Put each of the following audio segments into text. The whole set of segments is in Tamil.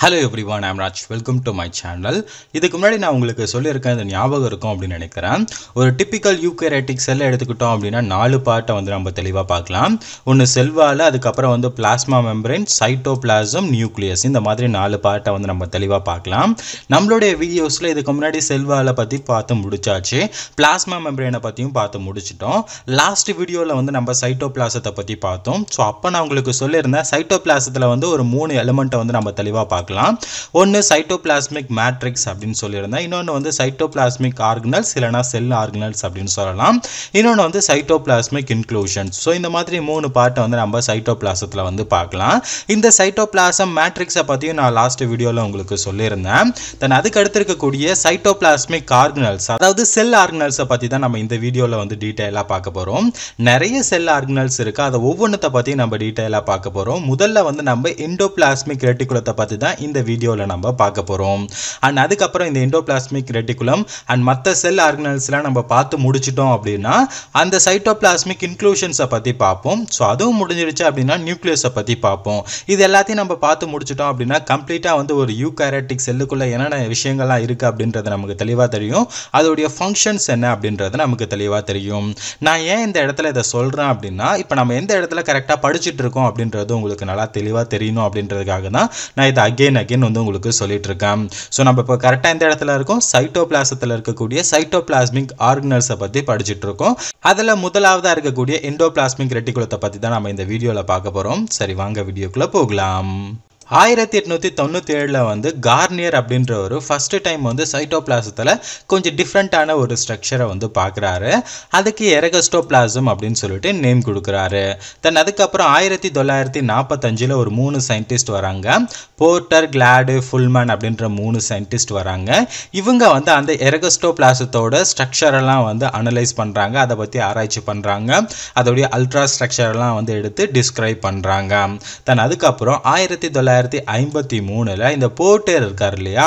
ஹலோ எவ்ரிவான் ஒன் I'm Raj welcome to my channel இதுக்கு முன்னாடி நான் உங்களுக்கு சொல்லியிருக்கேன் இந்த ஞாபகம் இருக்கும் அப்படின்னு நினைக்கிறேன் ஒரு டிப்பிக்கல் யூகேரேட்டிக் செல்லை எடுத்துக்கிட்டோம் அப்படின்னா நாலு பார்ட்டை வந்து நம்ம தெளிவாக பார்க்கலாம் ஒன்று செல்வால் அதுக்கப்புறம் வந்து பிளாஸ்மா மெம்பரைன் சைட்டோபிளாசம் நியூக்ளியஸ் இந்த மாதிரி நாலு பார்ட்டை வந்து நம்ம தெளிவாக பார்க்கலாம் நம்மளுடைய வீடியோஸில் இதுக்கு முன்னாடி செல்வாலை பற்றி பார்த்து முடிச்சாச்சு பிளாஸ்மா மெம்பரைனை பற்றியும் பார்த்து முடிச்சிட்டோம் லாஸ்ட் வீடியோவில் வந்து நம்ம சைட்டோபிளாசத்தை பற்றி பார்த்தோம் ஸோ அப்போ நான் உங்களுக்கு சொல்லியிருந்தேன் சைட்டோபிளாசத்தில் வந்து ஒரு மூணு எலிமெண்ட்டை வந்து நம்ம தெளிவாக பார்க்கலாம் பார்க்கலாம் ஒன்று சைட்டோபிளாஸ்மிக் மேட்ரிக்ஸ் அப்படின்னு சொல்லியிருந்தேன் இன்னொன்று வந்து சைட்டோபிளாஸ்மிக் ஆர்கனல்ஸ் இல்லைனா செல் ஆர்கனல்ஸ் அப்படின்னு சொல்லலாம் இன்னொன்று வந்து சைட்டோபிளாஸ்மிக் இன்க்ளூஷன்ஸ் ஸோ இந்த மாதிரி மூணு பார்ட்டை வந்து நம்ம சைட்டோபிளாசத்தில் வந்து பார்க்கலாம் இந்த சைட்டோபிளாசம் மேட்ரிக்ஸை பற்றியும் நான் லாஸ்ட் வீடியோவில் உங்களுக்கு சொல்லியிருந்தேன் தென் அதுக்கு அடுத்து இருக்கக்கூடிய சைட்டோபிளாஸ்மிக் ஆர்கனல்ஸ் அதாவது செல் ஆர்கனல்ஸை பற்றி தான் நம்ம இந்த வீடியோவில் வந்து டீட்டெயிலாக பார்க்க போகிறோம் நிறைய செல் ஆர்கனல்ஸ் இருக்குது அதை ஒவ்வொன்றத்தை பற்றியும் நம்ம டீட்டெயிலாக பார்க்க போகிறோம் முதல்ல வந்து நம்ம இண்டோபிளாஸ்மிக் ரெட்டிகுலத்தை பற்றி தான் தான் இந்த வீடியோவில் நம்ம பார்க்க போகிறோம் அண்ட் அதுக்கப்புறம் இந்த இண்டோபிளாஸ்மிக் ரெட்டிகுலம் அண்ட் மற்ற செல் ஆர்கனல்ஸ்லாம் நம்ம பார்த்து முடிச்சிட்டோம் அப்படின்னா அந்த சைட்டோபிளாஸ்மிக் இன்க்ளூஷன்ஸை பற்றி பார்ப்போம் ஸோ அதுவும் முடிஞ்சிருச்சு அப்படின்னா நியூக்ளியஸை பற்றி பார்ப்போம் இது எல்லாத்தையும் நம்ம பார்த்து முடிச்சிட்டோம் அப்படின்னா கம்ப்ளீட்டாக வந்து ஒரு கேரட்டிக் செல்லுக்குள்ளே என்னென்ன விஷயங்கள்லாம் இருக்குது அப்படின்றத நமக்கு தெளிவாக தெரியும் அதோடைய ஃபங்க்ஷன்ஸ் என்ன அப்படின்றது நமக்கு தெளிவாக தெரியும் நான் ஏன் இந்த இடத்துல இதை சொல்கிறேன் அப்படின்னா இப்போ நம்ம எந்த இடத்துல கரெக்டாக படிச்சுட்டு இருக்கோம் அப்படின்றது உங்களுக்கு நல்லா தெளிவாக தெரியணும் அப்படின்றதுக்காக தான் நான் இதை அகெயின் அகெயின் அகெயின் வந்து உங்களுக்கு சொல்லிட்டு இருக்கேன் ஸோ நம்ம இப்போ கரெக்டாக எந்த இடத்துல இருக்கோம் சைட்டோபிளாசத்தில் இருக்கக்கூடிய சைட்டோபிளாஸ்மிக் ஆர்கனல்ஸை பற்றி படிச்சுட்டு இருக்கோம் அதில் முதலாவதாக இருக்கக்கூடிய இண்டோபிளாஸ்மிக் ரெட்டிகுலத்தை பற்றி தான் நம்ம இந்த வீடியோவில் பார்க்க போகிறோம் சரி வாங்க வீடியோக்குள்ளே போகலாம் ஆயிரத்தி எட்நூற்றி தொண்ணூற்றி ஏழில் வந்து கார்னியர் அப்படின்ற ஒரு ஃபஸ்ட்டு டைம் வந்து சைட்டோபிளாசத்தில் கொஞ்சம் டிஃப்ரெண்ட்டான ஒரு ஸ்ட்ரக்சரை வந்து பார்க்குறாரு அதுக்கு எரகஸ்டோ அப்படின்னு சொல்லிட்டு நேம் கொடுக்குறாரு தென் அதுக்கப்புறம் ஆயிரத்தி தொள்ளாயிரத்தி நாற்பத்தஞ்சில் ஒரு மூணு சயின்டிஸ்ட் வராங்க போர்ட்டர் கிளாடு ஃபுல்மேன் அப்படின்ற மூணு சயின்டிஸ்ட் வராங்க இவங்க வந்து அந்த எரகஸ்டோ ஸ்ட்ரக்சரெல்லாம் வந்து அனலைஸ் பண்ணுறாங்க அதை பற்றி ஆராய்ச்சி பண்ணுறாங்க அதோடைய அல்ட்ரா ஸ்ட்ரக்சரெல்லாம் வந்து எடுத்து டிஸ்கிரைப் பண்ணுறாங்க தென் அதுக்கப்புறம் ஆயிரத்தி தொள்ளாயிரத்தி தொள்ளாயிரத்தி ஐம்பத்தி மூணில் இந்த போர்ட்டேர் இருக்கார் இல்லையா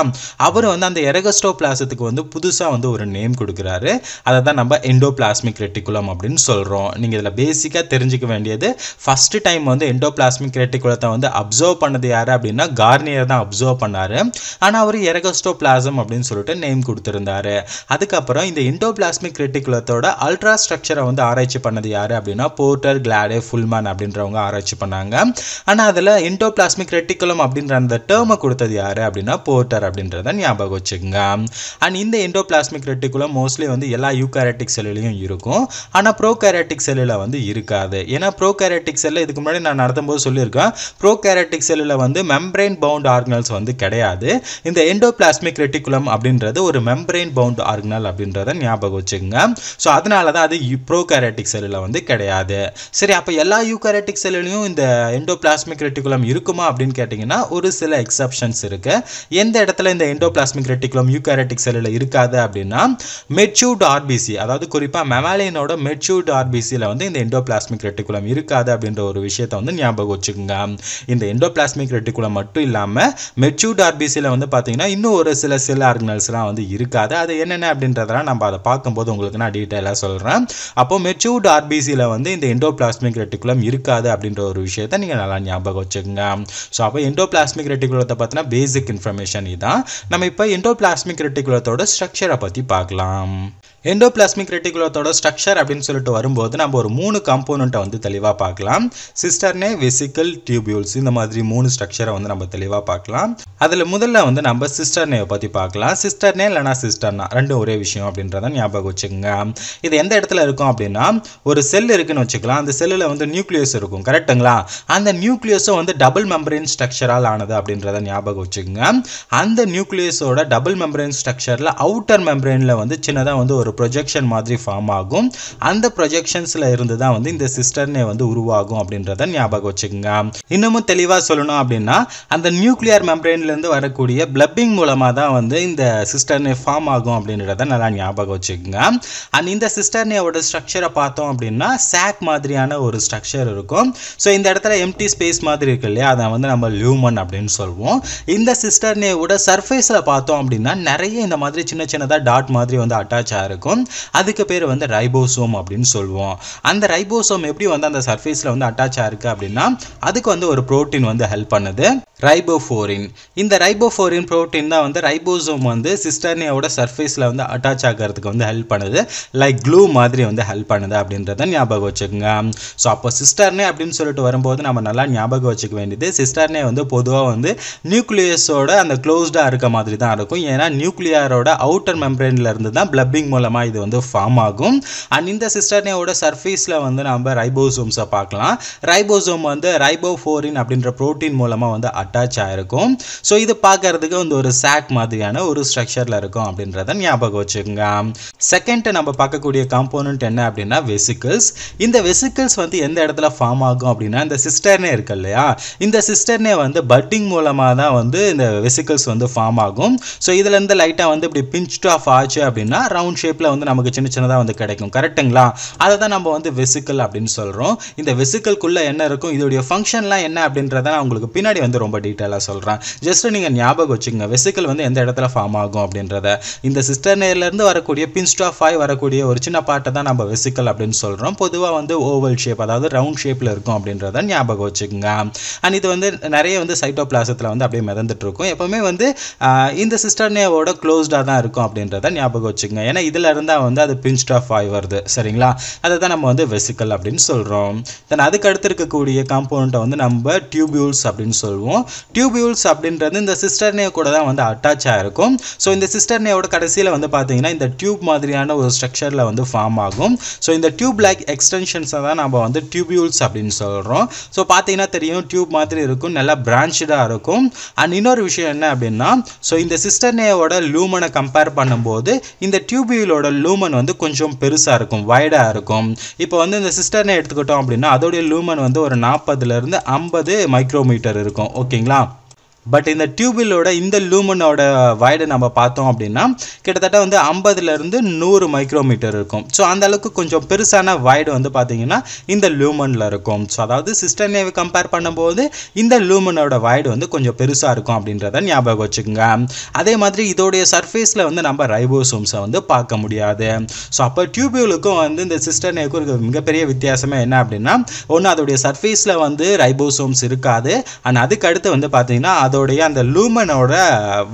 அவர் வந்து அந்த எரகஸ்டோ பிளாசத்துக்கு வந்து புதுசாக வந்து ஒரு நேம் கொடுக்குறாரு அதை தான் நம்ம எண்டோ பிளாஸ்மிக் ரெட்டிகுலம் அப்படின்னு சொல்கிறோம் நீங்கள் இதில் பேசிக்காக தெரிஞ்சுக்க வேண்டியது ஃபஸ்ட்டு டைம் வந்து எண்டோ பிளாஸ்மிக் ரெட்டிகுலத்தை வந்து அப்சர்வ் பண்ணது யார் அப்படின்னா கார்னியர் தான் அப்சர்வ் பண்ணார் ஆனால் அவர் எரகஸ்டோ பிளாசம் அப்படின்னு சொல்லிட்டு நேம் கொடுத்துருந்தாரு அதுக்கப்புறம் இந்த எண்டோ பிளாஸ்மிக் ரெட்டிகுலத்தோட அல்ட்ரா ஸ்ட்ரக்சரை வந்து ஆராய்ச்சி பண்ணது யார் அப்படின்னா போர்ட்டர் கிளாடே ஃபுல்மேன் அப்படின்றவங்க ஆராய்ச்சி பண்ணாங்க ஆனால் அதில் இண்டோ பிளாஸ்மிக் ரெட்டிக் எண்டோபித்திகுலம் அப்படின்ற அந்த டேர்மை கொடுத்தது யார் அப்படின்னா போர்ட்டர் அப்படின்றத ஞாபகம் வச்சுக்கோங்க அண்ட் இந்த எண்டோபிளாஸ்மிக் ரெட்டிகுலம் மோஸ்ட்லி வந்து எல்லா யூகாரட்டிக் செல்லுலையும் இருக்கும் ஆனால் ப்ரோகேரட்டிக் செல்லில் வந்து இருக்காது ஏன்னா ப்ரோகேரட்டிக் செல்லில் இதுக்கு முன்னாடி நான் நடத்தும் போது சொல்லியிருக்கேன் ப்ரோகேரட்டிக் செல்லில் வந்து மெம்பரைன் பவுண்ட் ஆர்கனல்ஸ் வந்து கிடையாது இந்த எண்டோபிளாஸ்மிக் ரெட்டிகுலம் அப்படின்றது ஒரு மெம்பரைன் பவுண்ட் ஆர்கனல் அப்படின்றத ஞாபகம் வச்சுக்கோங்க ஸோ அதனால தான் அது ப்ரோகேரட்டிக் செல்லில் வந்து கிடையாது சரி அப்போ எல்லா யூகாரட்டிக் செல்லுலையும் இந்த எண்டோபிளாஸ்மிக் ரெட்டிகுலம் இருக்குமா அப்படின்னு கேட்டால் கேட்டிங்கன்னா ஒரு சில எக்ஸப்ஷன்ஸ் இருக்குது எந்த இடத்துல இந்த எண்டோபிளாஸ்மிக் ரெட்டிகுலம் யூகாரட்டிக் செல்லில் இருக்காது அப்படின்னா மெச்சூர்டு ஆர்பிசி அதாவது குறிப்பாக மெமாலியனோட மெச்சூர்டு ஆர்பிசியில் வந்து இந்த எண்டோபிளாஸ்மிக் ரெட்டிகுலம் இருக்காது அப்படின்ற ஒரு விஷயத்தை வந்து ஞாபகம் வச்சுக்கோங்க இந்த எண்டோபிளாஸ்மிக் ரெட்டிகுலம் மட்டும் இல்லாமல் மெச்சூர்டு ஆர்பிசியில் வந்து பார்த்தீங்கன்னா இன்னும் ஒரு சில செல் ஆர்கனல்ஸ்லாம் வந்து இருக்காது அது என்னென்ன அப்படின்றதெல்லாம் நம்ம அதை பார்க்கும்போது உங்களுக்கு நான் டீட்டெயிலாக சொல்கிறேன் அப்போ மெச்சூர்டு ஆர்பிசியில் வந்து இந்த எண்டோபிளாஸ்மிக் ரெட்டிகுலம் இருக்காது அப்படின்ற ஒரு விஷயத்தை நீங்கள் நல்லா ஞாபகம் வச்சுக்கோங்க ஸோ அப்போ அப்போ எண்டோபிளாஸ்மிக் ரெட்டிகுலத்தை பற்றின பேசிக் இன்ஃபர்மேஷன் இதான் நம்ம இப்போ எண்டோபிளாஸ்மிக் ரெட்டிகுலத்தோட ஸ்ட்ரக்சரை பற்றி பார்க்கலாம் எண்டோபிளாஸ்மிக் ரெட்டிகுலத்தோட ஸ்ட்ரக்சர் அப்படின்னு சொல்லிட்டு வரும்போது நம்ம ஒரு மூணு காம்போனண்ட்டை வந்து தெளிவாக பார்க்கலாம் சிஸ்டர்னே வெசிக்கல் டியூபியூல்ஸ் இந்த மாதிரி மூணு ஸ்ட்ரக்சரை வந்து நம்ம தெளிவாக பார்க்கலாம் அதில் முதல்ல வந்து நம்ம சிஸ்டர்னேவை பற்றி பார்க்கலாம் சிஸ்டர்னே இல்லைனா சிஸ்டர்னா ரெண்டும் ஒரே விஷயம் அப்படின்றத ஞாபகம் வச்சுக்கோங்க இது எந்த இடத்துல இருக்கும் அப்படின்னா ஒரு செல் இருக்குன்னு வச்சுக்கலாம் அந்த செல்லில் வந்து நியூக்ளியஸ் இருக்கும் கரெக்டுங்களா அந்த நியூக்ளியஸும் வந்து டபுள் மெம்பரேன் ஸ்ட்ரக்சரால் ஆனது அப்படின்றத ஞாபகம் வச்சுக்கோங்க அந்த நியூக்ளியஸோட டபுள் மெம்பரேன் ஸ்ட்ரக்சரில் அவுட்டர் மெம்பரேனில் வந்து சின்னதாக வந்து ஒரு ஒரு ப்ரொஜெக்ஷன் மாதிரி ஃபார்ம் ஆகும் அந்த ப்ரொஜெக்ஷன்ஸில் இருந்து தான் வந்து இந்த சிஸ்டர்னே வந்து உருவாகும் அப்படின்றத ஞாபகம் வச்சுக்கோங்க இன்னமும் தெளிவாக சொல்லணும் அப்படின்னா அந்த நியூக்ளியர் மெம்ரைன்லேருந்து வரக்கூடிய பிளப்பிங் மூலமாக தான் வந்து இந்த சிஸ்டர்னே ஃபார்ம் ஆகும் அப்படின்றத நல்லா ஞாபகம் வச்சுக்கோங்க அண்ட் இந்த சிஸ்டர்னேவோட ஸ்ட்ரக்சரை பார்த்தோம் அப்படின்னா சாக் மாதிரியான ஒரு ஸ்ட்ரக்சர் இருக்கும் ஸோ இந்த இடத்துல எம்டி ஸ்பேஸ் மாதிரி இருக்கு இல்லையா அதை வந்து நம்ம லியூமன் அப்படின்னு சொல்லுவோம் இந்த சிஸ்டர்னேவோட சர்ஃபேஸில் பார்த்தோம் அப்படின்னா நிறைய இந்த மாதிரி சின்ன சின்னதாக டாட் மாதிரி வந்து அட்டாச் ஆகிருக்கும் இருக்கும் அதுக்கு பேர் வந்து ரைபோசோம் அப்படின்னு சொல்லுவோம் அந்த ரைபோசோம் எப்படி வந்து அந்த சர்ஃபேஸில் வந்து அட்டாச் ஆயிருக்கு அப்படின்னா அதுக்கு வந்து ஒரு ப்ரோட்டீன் வந்து ஹெல்ப் பண்ணுது ரைபோஃபோரின் இந்த ரைபோஃபோரின் ப்ரோட்டீன் தான் வந்து ரைபோசோம் வந்து சிஸ்டர்னியோட சர்ஃபேஸில் வந்து அட்டாச் ஆகிறதுக்கு வந்து ஹெல்ப் பண்ணுது லைக் க்ளூ மாதிரி வந்து ஹெல்ப் பண்ணுது அப்படின்றத ஞாபகம் வச்சுக்கோங்க ஸோ அப்போ சிஸ்டர்னே அப்படின்னு சொல்லிட்டு வரும்போது நம்ம நல்லா ஞாபகம் வச்சுக்க வேண்டியது சிஸ்டர்னே வந்து பொதுவாக வந்து நியூக்ளியஸோட அந்த க்ளோஸ்டாக இருக்க மாதிரி தான் இருக்கும் ஏன்னா நியூக்ளியாரோட அவுட்டர் மெம்பரேனில் இருந்து தான் பிளப்பிங் மூலமாக இது வந்து ஃபார்ம் ஆகும் அண்ட் இந்த சிஸ்டர்னேவோட சர்ஃபேஸில் வந்து நம்ம ரைபோசோம்ஸை பார்க்கலாம் ரைபோசோம் வந்து ரைபோஃபோரின் அப்படின்ற ப்ரோட்டீன் மூலமாக வந்து அட்டாச் ஆகிருக்கும் ஸோ இது பார்க்கறதுக்கு வந்து ஒரு சாக் மாதிரியான ஒரு ஸ்ட்ரக்சரில் இருக்கும் அப்படின்றத ஞாபகம் வச்சுக்கோங்க செகண்ட் நம்ம பார்க்கக்கூடிய காம்போனன்ட் என்ன அப்படின்னா வெசிக்கிள்ஸ் இந்த வெசிக்கிள்ஸ் வந்து எந்த இடத்துல ஃபார்ம் ஆகும் அப்படின்னா இந்த சிஸ்டர்னே இருக்கு இல்லையா இந்த சிஸ்டர்னே வந்து பட்டிங் மூலமாக தான் வந்து இந்த வெசிக்கிள்ஸ் வந்து ஃபார்ம் ஆகும் ஸோ இதுலேருந்து லைட்டாக வந்து இப்படி பிஞ்ச்ட் ஆஃப் ஆச்சு அப்படின்னா ரவுண்ட் ஷேப்பில் வந்து நமக்கு சின்ன சின்னதாக வந்து கிடைக்கும் கரெக்டுங்களா அதை தான் நம்ம வந்து வெசிக்கிள் அப்படின்னு சொல்கிறோம் இந்த வெசிக்கிள்குள்ளே என்ன இருக்கும் இதோடைய ஃபங்க்ஷன்லாம் என்ன அப்படின்றத நான் உங்களுக்கு பின்னாடி வந்து ரொம்ப டீட்டெயிலாக சொல்கிறேன் ஜஸ்ட் நீங்கள் ஞாபகம் வச்சுக்கோங்க வெசிக்கல் வந்து எந்த இடத்துல ஃபார்ம் ஆகும் அப்படின்றத இந்த சிஸ்டர் நேர்லேருந்து வரக்கூடிய பின்ஸ்டாஃப் ஃபைவ் வரக்கூடிய ஒரு சின்ன பாட்டை தான் நம்ம வெசிக்கல் அப்படின்னு சொல்கிறோம் பொதுவாக வந்து ஓவல் ஷேப் அதாவது ரவுண்ட் ஷேப்பில் இருக்கும் அப்படின்றத ஞாபகம் வச்சுக்கோங்க அண்ட் இது வந்து நிறைய வந்து சைட்டோபிளாசத்தில் வந்து அப்படியே மிதந்துட்டுருக்கும் எப்போவுமே வந்து இந்த சிஸ்டர் நேவோட க்ளோஸ்டாக தான் இருக்கும் அப்படின்றத ஞாபகம் வச்சுக்கோங்க ஏன்னா இதில் இருந்தால் வந்து அது பின்ஸ்டாஃப் ஃபைவ் வருது சரிங்களா அதை தான் நம்ம வந்து வெசிக்கல் அப்படின்னு சொல்கிறோம் தென் அதுக்கு அடுத்து இருக்கக்கூடிய காம்பவுண்ட்டை வந்து நம்ம டியூபியூல்ஸ் அப்படின்னு சொல்லுவோம் டியூபியூல்ஸ் அப்படின்றது இந்த சிஸ்டர்னே கூட தான் வந்து அட்டாச் ஆகிருக்கும் ஸோ இந்த சிஸ்டர்னேயோட கடைசியில் வந்து பார்த்தீங்கன்னா இந்த டியூப் மாதிரியான ஒரு ஸ்ட்ரக்சரில் வந்து ஃபார்ம் ஆகும் ஸோ இந்த டியூப் லைக் எக்ஸ்டென்ஷன்ஸை தான் நம்ம வந்து டியூபியூல்ஸ் அப்படின்னு சொல்கிறோம் ஸோ பார்த்தீங்கன்னா தெரியும் டியூப் மாதிரி இருக்கும் நல்லா பிரான்ச்சாக இருக்கும் அண்ட் இன்னொரு விஷயம் என்ன அப்படின்னா ஸோ இந்த சிஸ்டர்னேயோட லூமனை கம்பேர் பண்ணும்போது இந்த டியூபியூலோட லூமன் வந்து கொஞ்சம் பெருசாக இருக்கும் வைடாக இருக்கும் இப்போ வந்து இந்த சிஸ்டர்னே எடுத்துக்கிட்டோம் அப்படின்னா அதோடைய லூமன் வந்து ஒரு நாற்பதுலேருந்து ஐம்பது மைக்ரோமீட்டர் இருக்கும் ஓகே Vĩnh Long. பட் இந்த டியூபிலோட இந்த லூமனோட வைடு நம்ம பார்த்தோம் அப்படின்னா கிட்டத்தட்ட வந்து ஐம்பதுலேருந்து நூறு மைக்ரோமீட்டர் இருக்கும் ஸோ அந்த அளவுக்கு கொஞ்சம் பெருசான வயடு வந்து பார்த்தீங்கன்னா இந்த லூமனில் இருக்கும் ஸோ அதாவது சிஸ்டர்னேவை கம்பேர் பண்ணும்போது இந்த லூமனோட வயடு வந்து கொஞ்சம் பெருசாக இருக்கும் அப்படின்றத ஞாபகம் வச்சுக்கோங்க அதே மாதிரி இதோடைய சர்ஃபேஸில் வந்து நம்ம ரைபோசோம்ஸை வந்து பார்க்க முடியாது ஸோ அப்போ டியூபியூலுக்கும் வந்து இந்த சிஸ்டர்னேவுக்கும் இருக்க மிகப்பெரிய வித்தியாசமே என்ன அப்படின்னா ஒன்று அதோடைய சர்ஃபேஸில் வந்து ரைபோசோம்ஸ் இருக்காது அண்ட் அதுக்கு அடுத்து வந்து பார்த்தீங்கன்னா அதோடைய அந்த லூமனோட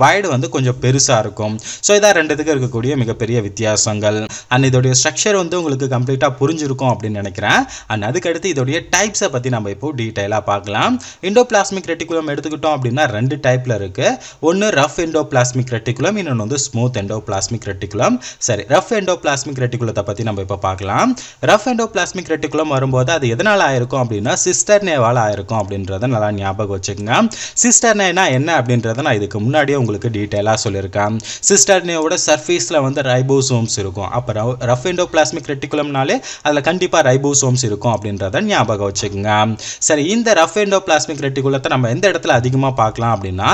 வைடு வந்து கொஞ்சம் பெருசாக இருக்கும் ஸோ இதான் ரெண்டுத்துக்கு இருக்கக்கூடிய மிகப்பெரிய வித்தியாசங்கள் அண்ட் இதோடைய ஸ்ட்ரக்சர் வந்து உங்களுக்கு கம்ப்ளீட்டாக புரிஞ்சிருக்கும் அப்படின்னு நினைக்கிறேன் அண்ட் அதுக்கடுத்து இதோடைய டைப்ஸை பற்றி நம்ம இப்போ டீட்டெயிலாக பார்க்கலாம் இண்டோ பிளாஸ்மிக் ரெட்டிகுலம் எடுத்துக்கிட்டோம் அப்படின்னா ரெண்டு டைப்பில் இருக்குது ஒன்று ரஃப் இண்டோ பிளாஸ்மிக் ரெட்டிகுலம் இன்னொன்று வந்து ஸ்மூத் எண்டோ பிளாஸ்மிக் ரெட்டிகுலம் சரி ரஃப் எண்டோ பிளாஸ்மிக் ரெட்டிகுலத்தை பற்றி நம்ம இப்போ பார்க்கலாம் ரஃப் எண்டோ பிளாஸ்மிக் ரெட்டிகுலம் வரும்போது அது எதனால் ஆயிருக்கும் அப்படின்னா சிஸ்டர் நேவால் ஆயிருக்கும் அப்படின்றத நல்லா ஞாபகம் வச்சுக்கோங்க சிஸ்டர் சென்னைனா என்ன அப்படின்றத நான் இதுக்கு முன்னாடியே உங்களுக்கு டீட்டெயிலாக சொல்லியிருக்கேன் சிஸ்டர்னியோட சர்ஃபேஸில் வந்து ரைபோசோம்ஸ் இருக்கும் அப்புறம் ரஃப் இண்டோ பிளாஸ்மிக் ரெட்டிகுலம்னாலே அதில் கண்டிப்பாக ரைபோசோம்ஸ் இருக்கும் அப்படின்றத ஞாபகம் வச்சுக்கோங்க சரி இந்த ரஃப் இண்டோ பிளாஸ்மிக் ரெட்டிகுலத்தை நம்ம எந்த இடத்துல அதிகமாக பார்க்கலாம் அப்படின்னா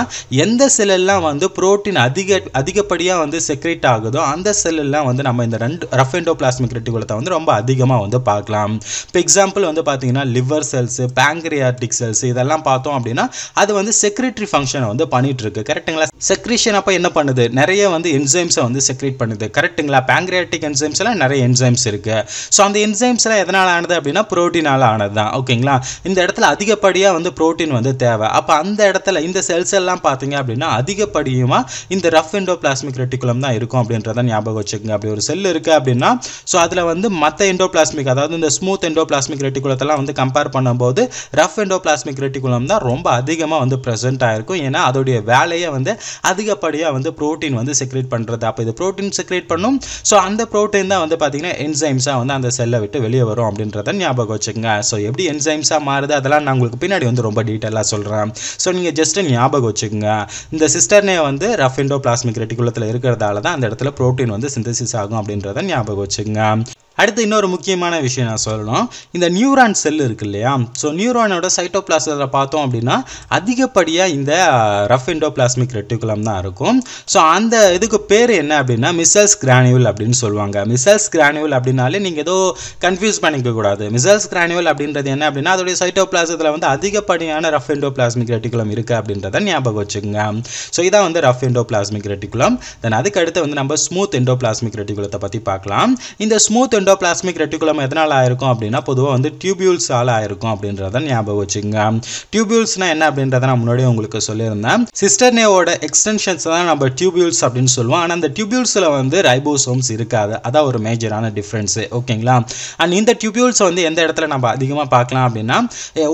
எந்த செல்லெல்லாம் வந்து புரோட்டீன் அதிக அதிகப்படியாக வந்து செக்ரேட் ஆகுதோ அந்த செல்லெல்லாம் வந்து நம்ம இந்த ரெண்டு ரஃப் இண்டோ பிளாஸ்மிக் ரெட்டிகுலத்தை வந்து ரொம்ப அதிகமாக வந்து பார்க்கலாம் இப்போ எக்ஸாம்பிள் வந்து பார்த்தீங்கன்னா லிவர் செல்ஸ் பேங்கிரியாட்டிக் செல்ஸ் இதெல்லாம் பார்த்தோம் அப்படின்னா அது வந்து செக்ரெட் செக்ரிட்டரி ஃபங்க்ஷனை வந்து பண்ணிட்டு இருக்கு கரெக்டுங்களா செக்ரிஷன் அப்போ என்ன பண்ணுது நிறைய வந்து என்சைம்ஸை வந்து செக்ரேட் பண்ணுது கரெக்டுங்களா பேங்க்ரியாட்டிக் எல்லாம் நிறைய என்சைம்ஸ் இருக்கு ஸோ அந்த எல்லாம் எதனால் ஆனது அப்படின்னா ப்ரோட்டீனால் ஆனது தான் ஓகேங்களா இந்த இடத்துல அதிகப்படியாக வந்து ப்ரோட்டீன் வந்து தேவை அப்போ அந்த இடத்துல இந்த செல்ஸ் எல்லாம் பார்த்தீங்க அப்படின்னா அதிகப்படியுமா இந்த ரஃப் இண்டோ பிளாஸ்மிக் ரெட்டிகுலம் தான் இருக்கும் அப்படின்றத ஞாபகம் வச்சுக்கோங்க அப்படி ஒரு செல் இருக்கு அப்படின்னா ஸோ அதில் வந்து மற்ற எண்டோ பிளாஸ்மிக் அதாவது இந்த ஸ்மூத் எண்டோ பிளாஸ்மிக் ரெட்டிகுலத்தெல்லாம் வந்து கம்பேர் பண்ணும்போது ரஃப் எண்டோ பிளாஸ்மிக் ரெட்டிகுலம் தான் ரொம்ப அதிகமாக வந்து ப்ரெசென்ட் ப்ரோட்டீனாக இருக்கும் ஏன்னா அதோடைய வேலையை வந்து அதிகப்படியாக வந்து ப்ரோட்டீன் வந்து செக்ரேட் பண்ணுறது அப்போ இது ப்ரோட்டீன் செக்ரேட் பண்ணும் ஸோ அந்த ப்ரோட்டீன் தான் வந்து பார்த்தீங்கன்னா என்சைம்ஸாக வந்து அந்த செல்லை விட்டு வெளியே வரும் அப்படின்றத ஞாபகம் வச்சுக்கோங்க ஸோ எப்படி என்சைம்ஸாக மாறுது அதெல்லாம் நான் உங்களுக்கு பின்னாடி வந்து ரொம்ப டீட்டெயிலாக சொல்கிறேன் ஸோ நீங்கள் ஜஸ்ட் ஞாபகம் வச்சுக்கோங்க இந்த சிஸ்டர்னே வந்து ரஃப் இண்டோ பிளாஸ்மிக் ரெட்டிகுலத்தில் இருக்கிறதால தான் அந்த இடத்துல ப்ரோட்டீன் வந்து சிந்தசிஸ் ஆகும் அப்படின்றத ஞாபகம் வச்சுக்கோங்க அடுத்து இன்னொரு முக்கியமான விஷயம் நான் சொல்லணும் இந்த நியூரான் செல் இருக்கு இல்லையா ஸோ நியூரானோட சைட்டோபிளாசத்தில் பார்த்தோம் அப்படின்னா அதிகப்படியாக இந்த ரஃப் இண்டோபிளாஸ்மிக் ரெட்டிகுலம் தான் இருக்கும் ஸோ அந்த இதுக்கு பேர் என்ன அப்படின்னா மிசல்ஸ் கிரானியூல் அப்படின்னு சொல்லுவாங்க மிசல்ஸ் கிரானியூல் அப்படின்னாலே நீங்கள் ஏதோ கன்ஃபியூஸ் பண்ணிக்க கூடாது மிசல்ஸ் கிரானியூல் அப்படின்றது என்ன அப்படின்னா அதோடைய சைட்டோபிளாசத்தில் வந்து அதிகப்படியான ரஃப் இண்டோபிளாஸ்மிக் ரெட்டிகுலம் இருக்குது அப்படின்றத ஞாபகம் வச்சுக்கோங்க ஸோ இதான் வந்து ரஃப் இண்டோபிளாஸ்மிக் ரெட்டிகுலம் தென் அதுக்கடுத்து வந்து நம்ம ஸ்மூத் இண்டோபிளாஸ்மிக் ரெட்டிகுலத்தை பற்றி பார்க்கலாம் இந்த ஸ்மூத் எண்டோபிளாஸ்மிக் ரெட்டிகுலம் எதனால் ஆயிருக்கும் அப்படின்னா பொதுவாக வந்து டியூபியூல்ஸால் ஆயிருக்கும் அப்படின்றத ஞாபகம் வச்சுக்கோங்க டியூபியூல்ஸ்னா என்ன அப்படின்றத நான் உங்களுக்கு சொல்லியிருந்தேன் சிஸ்டர் எக்ஸ்டென்ஷன்ஸ் தான் நம்ம டியூபியூல்ஸ் அப்படின்னு சொல்லுவோம் ஆனால் அந்த டியூபியூல்ஸில் வந்து ரைபோசோம்ஸ் இருக்காது அதான் ஒரு மேஜரான டிஃப்ரென்ஸு ஓகேங்களா அண்ட் இந்த டியூபியூல்ஸை வந்து எந்த இடத்துல நம்ம அதிகமாக பார்க்கலாம் அப்படின்னா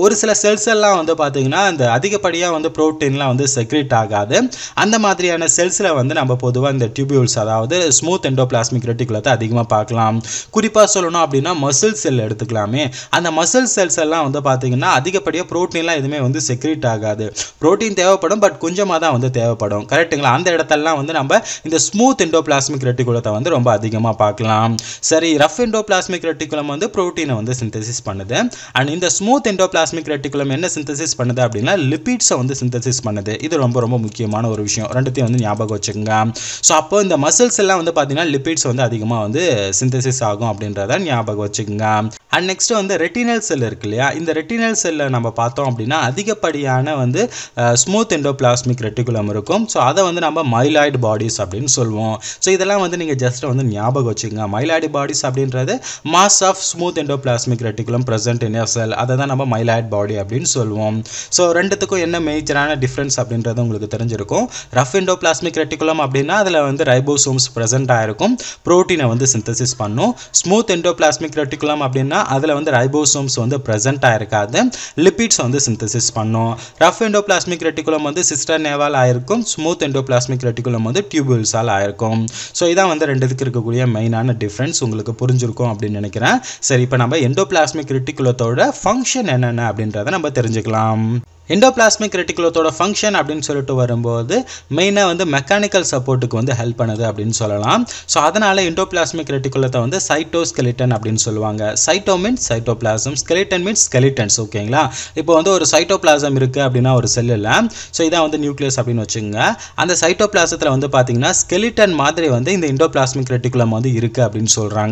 ஒரு சில செல்ஸ் எல்லாம் வந்து பார்த்தீங்கன்னா அந்த அதிகப்படியாக வந்து ப்ரோட்டீன்லாம் வந்து செக்ரேட் ஆகாது அந்த மாதிரியான செல்ஸில் வந்து நம்ம பொதுவாக இந்த டியூபியூல்ஸ் அதாவது ஸ்மூத் எண்டோபிளாஸ்மிக் ரெட்டிகுலத்தை அதிகமாக பார்க்கலாம் குறிப்பாக சொல்லணும் அப்படின்னா மசில் செல் எடுத்துக்கலாமே அந்த மசில் செல்ஸ் எல்லாம் வந்து பார்த்தீங்கன்னா அதிகப்படியாக ப்ரோட்டீன்லாம் எதுவுமே வந்து செக்ரீட் ஆகாது ப்ரோட்டீன் தேவைப்படும் பட் கொஞ்சமாக தான் வந்து தேவைப்படும் கரெக்டுங்களா அந்த இடத்தெல்லாம் வந்து நம்ம இந்த ஸ்மூத் எண்டோபிளாஸ்மிக் ரெட்டிகுலத்தை வந்து ரொம்ப அதிகமாக பார்க்கலாம் சரி ரஃப் இண்டோபிளாஸ்மிக் ரெட்டிகுலம் வந்து ப்ரோட்டீனை வந்து சிந்தசிஸ் பண்ணுது அண்ட் இந்த ஸ்மூத் எண்டோபிளாஸ்மிக் ரெட்டிகுலம் என்ன சிந்தசிஸ் பண்ணுது அப்படின்னா லிபிட்ஸை வந்து சிந்தசிஸ் பண்ணுது இது ரொம்ப ரொம்ப முக்கியமான ஒரு விஷயம் ரெண்டுத்தையும் வந்து ஞாபகம் வச்சுக்கோங்க ஸோ அப்போ இந்த மசில்ஸ் எல்லாம் வந்து பார்த்தீங்கன்னா லிபிட்ஸ் வந்து அதிகமாக வந்து சிந்தசிஸ் ஆகும் அப்படின்றத ஞாபகம் வச்சுக்கோங்க அண்ட் நெக்ஸ்ட் வந்து ரெட்டினல் செல் இருக்கு இல்லையா இந்த ரெட்டினல் செல்ல நம்ம பார்த்தோம் அப்படின்னா அதிகப்படியான வந்து ஸ்மூத் எண்டோபிளாஸ்மிக் ரெட்டிகுலம் இருக்கும் ஸோ அதை வந்து நம்ம மைலாய்டு பாடிஸ் அப்படின்னு சொல்லுவோம் ஸோ இதெல்லாம் வந்து நீங்கள் ஜஸ்ட் வந்து ஞாபகம் வச்சுக்கோங்க மைலாய்டு பாடிஸ் அப்படின்றது mass of smooth endoplasmic reticulum present in cell அதை தான் நம்ம மைலாய்டு பாடி அப்படின்னு சொல்லுவோம் ஸோ ரெண்டுத்துக்கும் என்ன மேஜரான டிஃப்ரென்ஸ் அப்படின்றது உங்களுக்கு தெரிஞ்சிருக்கும் ரஃப் எண்டோபிளாஸ்மிக் ரெட்டிகுலம் அப்படின்னா அதில் வந்து ரைபோசோம்ஸ் ப்ரெசென்ட் ஆகிருக்கும் ப்ரோட்டீனை வந்து சிந்தசிஸ் பண்ணும் ஸ்மூத் எண்டோபிளாஸ்மிக் ரெட்டிகுலம் அப்படின்னா அதில் வந்து ரைபோசோம்ஸ் வந்து ப்ரெசென்ட் இருக்காது லிபிட்ஸ் வந்து சிந்தசிஸ் பண்ணும் ரஃப் எண்டோபிளாஸ்மிக் ரெட்டிகுலம் வந்து சிஸ்டர் நேவால் ஆயிருக்கும் ஸ்மூத் எண்டோபிளாஸ்மிக் ரெட்டிகுலம் வந்து டியூபிள்ஸால் ஆயிருக்கும் ஸோ இதான் வந்து ரெண்டுத்துக்கு இருக்கக்கூடிய மெயினான டிஃப்ரென்ஸ் உங்களுக்கு புரிஞ்சிருக்கும் அப்படின்னு நினைக்கிறேன் சரி இப்போ நம்ம எண்டோபிளாஸ்மிக் ரெட்டிகுலத்தோட ஃபங்க்ஷன் என்னென்ன அப்படின்றத நம்ம தெரிஞ்சுக்கலாம் இண்டோபிளாஸ்மிக் ரெட்டிகுலத்தோட ஃபங்க்ஷன் அப்படின்னு சொல்லிட்டு வரும்போது மெயினாக வந்து மெக்கானிக்கல் சப்போர்ட்டுக்கு வந்து ஹெல்ப் பண்ணுது அப்படின்னு சொல்லலாம் ஸோ அதனால் இண்டோபிளாஸ்மிக் ரெட்டிகுலத்தை வந்து சைட்டோஸ்கெலிட்டன் அப்படின்னு சொல்லுவாங்க cyto means cytoplasm skeleton means skeletons ஓகேங்களா இப்போ வந்து ஒரு சைட்டோபிளாசம் இருக்குது அப்படின்னா ஒரு இல்லை ஸோ இதான் வந்து நியூக்ளியஸ் அப்படின்னு வச்சுங்க அந்த சைட்டோபிளாசத்தில் வந்து பார்த்தீங்கன்னா ஸ்கெலிட்டன் மாதிரி வந்து இந்த இண்டோபிளாஸ்மிக் ரெட்டிகுலம் வந்து இருக்குது அப்படின்னு சொல்கிறாங்க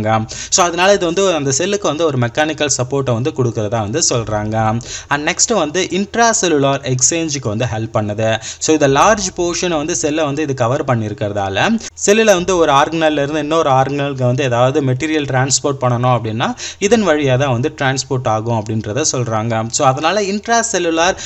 ஸோ அதனால் இது வந்து அந்த செல்லுக்கு வந்து ஒரு மெக்கானிக்கல் சப்போர்ட்டை வந்து கொடுக்குறதா வந்து சொல்கிறாங்க அண்ட் நெக்ஸ்ட் வந்து இன்ட்ராசெல் செல்லுலார் எக்ஸ்சேஞ்சுக்கு வந்து ஹெல்ப் பண்ணுது ஸோ இதை லார்ஜ் போர்ஷனை வந்து செல்லை வந்து இது கவர் பண்ணியிருக்கிறதால செல்லில் வந்து ஒரு இருந்து இன்னொரு ஆர்கனலுக்கு வந்து ஏதாவது மெட்டீரியல் டிரான்ஸ்போர்ட் பண்ணணும் அப்படின்னா இதன் வழியாக தான் வந்து டிரான்ஸ்போர்ட் ஆகும் அப்படின்றத சொல்கிறாங்க ஸோ அதனால் இன்ட்ரா செல்லுலார்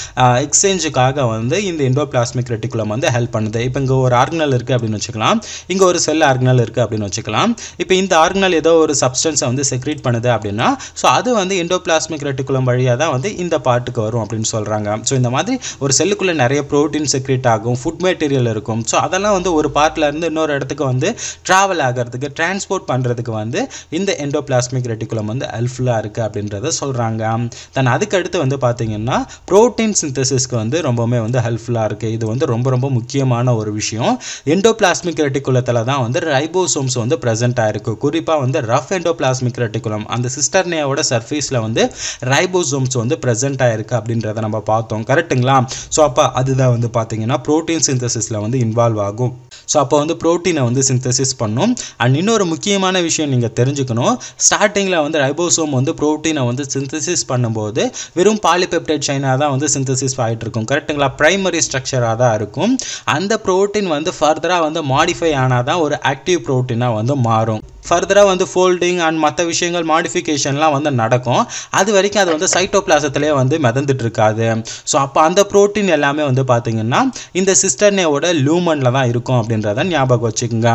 எக்ஸ்சேஞ்சுக்காக வந்து இந்த இண்டோ பிளாஸ்மிக் ரெட்டிகுலம் வந்து ஹெல்ப் பண்ணுது இப்போ இங்கே ஒரு ஆர்கனல் இருக்குது அப்படின்னு வச்சுக்கலாம் இங்கே ஒரு செல் ஆர்கனல் இருக்குது அப்படின்னு வச்சுக்கலாம் இப்போ இந்த ஆர்கனல் ஏதோ ஒரு சப்ஸ்டன்ஸை வந்து செக்ரீட் பண்ணுது அப்படின்னா ஸோ அது வந்து இண்டோ பிளாஸ்மிக் ரெட்டிகுலம் வழியாக தான் வந்து இந்த பாட்டுக்கு வரும் அப்படின்னு சொல்கிறாங்க ஸோ இந்த மாதிரி ஒரு செல்லுக்குள்ளே நிறைய ப்ரோட்டீன் செக்ரேட் ஆகும் ஃபுட் மெட்டீரியல் இருக்கும் ஸோ அதெல்லாம் வந்து ஒரு பார்ட்டில் இருந்து இன்னொரு இடத்துக்கு வந்து ட்ராவல் ஆகிறதுக்கு டிரான்ஸ்போர்ட் பண்ணுறதுக்கு வந்து இந்த எண்டோபிளாஸ்மிக் ரெட்டிகுலம் வந்து ஹெல்ப்ஃபுல்லாக இருக்குது அப்படின்றத சொல்கிறாங்க தென் அதுக்கடுத்து வந்து பார்த்திங்கன்னா ப்ரோட்டீன் சிந்தசிஸ்க்கு வந்து ரொம்பவுமே வந்து ஹெல்ப்ஃபுல்லாக இருக்குது இது வந்து ரொம்ப ரொம்ப முக்கியமான ஒரு விஷயம் எண்டோபிளாஸ்மிக் ரெட்டிகுலத்தில் தான் வந்து ரைபோசோம்ஸ் வந்து ப்ரெசென்ட் ஆகிருக்கு குறிப்பாக வந்து ரஃப் எண்டோபிளாஸ்மிக் ரெட்டிகுலம் அந்த சிஸ்டர்னியாவோட சர்ஃபேஸில் வந்து ரைபோசோம்ஸ் வந்து ப்ரெசென்ட் ஆகிருக்கு அப்படின்றத நம்ம பார்த்தோம் பார்த்தோம் கரெக்டுங்களா ஸோ அப்போ அதுதான் வந்து பார்த்தீங்கன்னா ப்ரோட்டீன் சிந்தசிஸில் வந்து இன்வால்வ் ஆகும் ஸோ அப்போ வந்து ப்ரோட்டீனை வந்து சிந்தசிஸ் பண்ணும் அண்ட் இன்னொரு முக்கியமான விஷயம் நீங்கள் தெரிஞ்சுக்கணும் ஸ்டார்டிங்கில் வந்து ரைபோசோம் வந்து ப்ரோட்டீனை வந்து சிந்தசிஸ் பண்ணும்போது வெறும் பாலிபெப்டைட் சைனாக தான் வந்து சிந்தசிஸ் ஆகிட்டு இருக்கும் கரெக்டுங்களா ப்ரைமரி ஸ்ட்ரக்சராக தான் இருக்கும் அந்த ப்ரோட்டீன் வந்து ஃபர்தராக வந்து மாடிஃபை ஆனால் தான் ஒரு ஆக்டிவ் ப்ரோட்டீனாக வந்து மாறும் ஃபர்தராக வந்து ஃபோல்டிங் அண்ட் மற்ற விஷயங்கள் மாடிஃபிகேஷன்லாம் வந்து நடக்கும் அது வரைக்கும் அது வந்து சைட்டோப்ளாசத்துலேயே வந்து மிதந்துட்டு இருக்காது ஸோ அப்போ அந்த ப்ரோட்டீன் எல்லாமே வந்து பார்த்திங்கன்னா இந்த சிஸ்டர்னேவோட லியூமனில் தான் இருக்கும் அப்படின்றத ஞாபகம் வச்சுக்கோங்க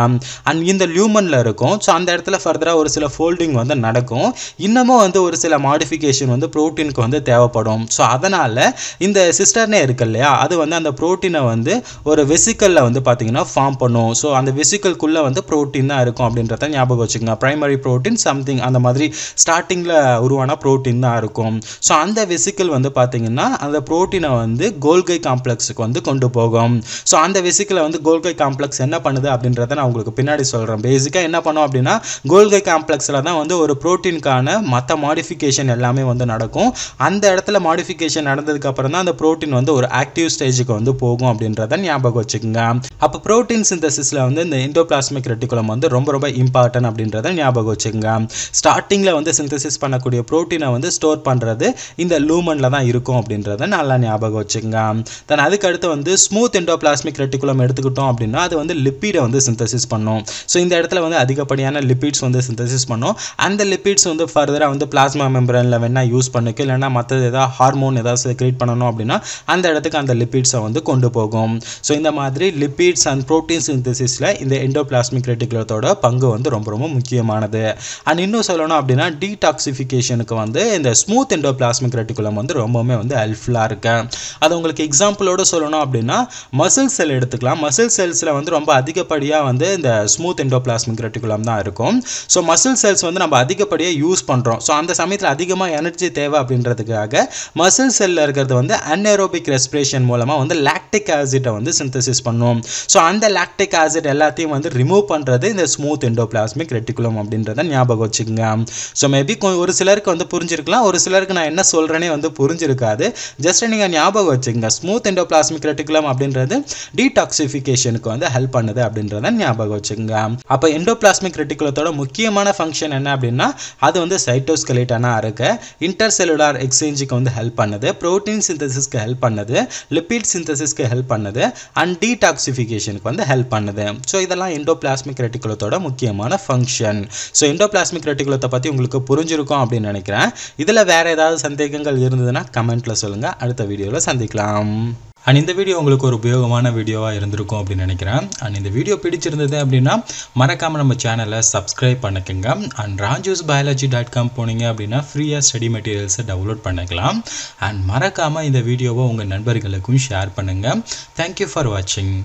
அண்ட் இந்த லியூமனில் இருக்கும் ஸோ அந்த இடத்துல ஃபர்தராக ஒரு சில ஃபோல்டிங் வந்து நடக்கும் இன்னமும் வந்து ஒரு சில மாடிஃபிகேஷன் வந்து ப்ரோட்டீனுக்கு வந்து தேவைப்படும் ஸோ அதனால் இந்த சிஸ்டர்னே இருக்கு இல்லையா அது வந்து அந்த ப்ரோட்டீனை வந்து ஒரு வெசிக்கலில் வந்து பார்த்திங்கன்னா ஃபார்ம் பண்ணும் ஸோ அந்த வெசிக்கல்குள்ளே வந்து ப்ரோட்டீன் தான் இருக்கும் அப்படின்றத ஞாபகம் ஞாபகம் வச்சுக்கோங்க ப்ரைமரி ப்ரோட்டீன் சம்திங் அந்த மாதிரி ஸ்டார்டிங்கில் உருவான ப்ரோட்டீன் தான் இருக்கும் ஸோ அந்த வெசிக்கல் வந்து பார்த்தீங்கன்னா அந்த ப்ரோட்டீனை வந்து கோல்கை காம்ப்ளெக்ஸுக்கு வந்து கொண்டு போகும் ஸோ அந்த வெசிக்கலை வந்து கோல்கை காம்ப்ளெக்ஸ் என்ன பண்ணுது அப்படின்றத நான் உங்களுக்கு பின்னாடி சொல்கிறேன் பேசிக்காக என்ன பண்ணோம் அப்படின்னா கோல்கை காம்ப்ளெக்ஸில் தான் வந்து ஒரு ப்ரோட்டீனுக்கான மற்ற மாடிஃபிகேஷன் எல்லாமே வந்து நடக்கும் அந்த இடத்துல மாடிஃபிகேஷன் நடந்ததுக்கப்புறம் தான் அந்த ப்ரோட்டீன் வந்து ஒரு ஆக்டிவ் ஸ்டேஜுக்கு வந்து போகும் அப்படின்றத ஞாபகம் வச்சுக்கோங்க அப்போ ப்ரோட்டீன் சிந்தசிஸில் வந்து இந்த இண்டோபிளாஸ்மிக் ரெட்டிகுலம் வந்து ரொம்ப ரொம்ப இம்பார்ட்டன்ட் ப்ரோட்டீன் அப்படின்றத ஞாபகம் வச்சுங்க ஸ்டார்டிங்கில் வந்து சிந்தசிஸ் பண்ணக்கூடிய ப்ரோட்டீனை வந்து ஸ்டோர் பண்ணுறது இந்த லூமனில் தான் இருக்கும் அப்படின்றத நல்லா ஞாபகம் வச்சுங்க தென் அதுக்கடுத்து வந்து ஸ்மூத் இண்டோபிளாஸ்மிக் ரெட்டிகுலம் எடுத்துக்கிட்டோம் அப்படின்னா அது வந்து லிப்பிடை வந்து சிந்தசிஸ் பண்ணும் ஸோ இந்த இடத்துல வந்து அதிகப்படியான லிப்பிட்ஸ் வந்து சிந்தசிஸ் பண்ணும் அந்த லிப்பிட்ஸ் வந்து ஃபர்தராக வந்து பிளாஸ்மா மெம்பரனில் வேணால் யூஸ் பண்ணிக்கும் இல்லைனா மற்றது ஏதாவது ஹார்மோன் ஏதாவது கிரியேட் பண்ணணும் அப்படின்னா அந்த இடத்துக்கு அந்த லிப்பிட்ஸை வந்து கொண்டு போகும் ஸோ இந்த மாதிரி லிப்பிட்ஸ் அண்ட் ப்ரோட்டீன் சிந்தசிஸில் இந்த இண்டோபிளாஸ்மிக் ரெட்டிகுலத்தோட பங்கு வந்து ரொம்ப ரொம்ப முக்கியமானது அண்ட் இன்னும் சொல்லணும் அப்படின்னா டீடாக்சிஃபிகேஷனுக்கு வந்து இந்த ஸ்மூத் எண்டோபிளாஸ்மிக் ரெட்டிகுலம் வந்து ரொம்பவுமே வந்து ஹெல்ப்ஃபுல்லாக இருக்கு அது உங்களுக்கு எக்ஸாம்பிளோடு சொல்லணும் அப்படின்னா மசில் செல் எடுத்துக்கலாம் மசில் செல்ஸில் வந்து ரொம்ப அதிகப்படியாக வந்து இந்த ஸ்மூத் எண்டோபிளாஸ்மிக் ரெட்டிகுலம் தான் இருக்கும் ஸோ மசில் செல்ஸ் வந்து நம்ம அதிகப்படியாக யூஸ் பண்ணுறோம் ஸோ அந்த சமயத்தில் அதிகமாக எனர்ஜி தேவை அப்படின்றதுக்காக மசில் செல்லில் இருக்கிறது வந்து அன்ஏரோபிக் ரெஸ்பிரேஷன் மூலமாக வந்து லாக்டிக் ஆசிட்டை வந்து சிந்தசிஸ் பண்ணும் ஸோ அந்த லாக்டிக் ஆசிட் எல்லாத்தையும் வந்து ரிமூவ் பண்ணுறது இந்த ஸ்மூத் எண்டோபிளாஸ்மிக் சைக்கிளிக் ரெட்டிகுலம் அப்படின்றத ஞாபகம் வச்சுக்கோங்க ஸோ மேபி ஒரு சிலருக்கு வந்து புரிஞ்சிருக்கலாம் ஒரு சிலருக்கு நான் என்ன சொல்கிறேனே வந்து புரிஞ்சிருக்காது ஜஸ்ட் நீங்கள் ஞாபகம் வச்சுக்கோங்க ஸ்மூத் எண்டோபிளாஸ்மிக் ரெட்டிகுலம் அப்படின்றது டீடாக்சிஃபிகேஷனுக்கு வந்து ஹெல்ப் பண்ணுது அப்படின்றத ஞாபகம் வச்சுக்கோங்க அப்போ எண்டோபிளாஸ்மிக் ரெட்டிகுலத்தோட முக்கியமான ஃபங்க்ஷன் என்ன அப்படின்னா அது வந்து இருக்கு இன்டர் செலுலார் எக்ஸ்சேஞ்சுக்கு வந்து ஹெல்ப் பண்ணுது ப்ரோட்டீன் சிந்தசிஸ்க்கு ஹெல்ப் பண்ணுது லிப்பிட் சிந்தசிஸ்க்கு ஹெல்ப் பண்ணுது அண்ட் டீடாக்சிஃபிகேஷனுக்கு வந்து ஹெல்ப் பண்ணுது ஸோ இதெல்லாம் எண்டோபிளாஸ்மிக் ரெட்டிகுலத்தோட முக்கியமான ஃபங்க்ஷன் ஃபங்க்ஷன் ஸோ இண்டோபிளாஸ்மிக் ரெட்டிகுலத்தை பற்றி உங்களுக்கு புரிஞ்சிருக்கும் அப்படின்னு நினைக்கிறேன் இதில் வேறு ஏதாவது சந்தேகங்கள் இருந்ததுன்னா கமெண்ட்டில் சொல்லுங்கள் அடுத்த வீடியோவில் சந்திக்கலாம் அண்ட் இந்த வீடியோ உங்களுக்கு ஒரு உபயோகமான வீடியோவாக இருந்திருக்கும் அப்படின்னு நினைக்கிறேன் அண்ட் இந்த வீடியோ பிடிச்சிருந்தது அப்படின்னா மறக்காமல் நம்ம சேனலை சப்ஸ்கிரைப் பண்ணிக்கோங்க and Raju's biology dot com போனீங்க அப்படின்னா ஃப்ரீயாக ஸ்டடி மெட்டீரியல்ஸை டவுன்லோட் பண்ணிக்கலாம் அண்ட் மறக்காமல் இந்த வீடியோவை உங்கள் நண்பர்களுக்கும் ஷேர் பண்ணுங்கள் தேங்க்யூ ஃபார் வாட்சிங்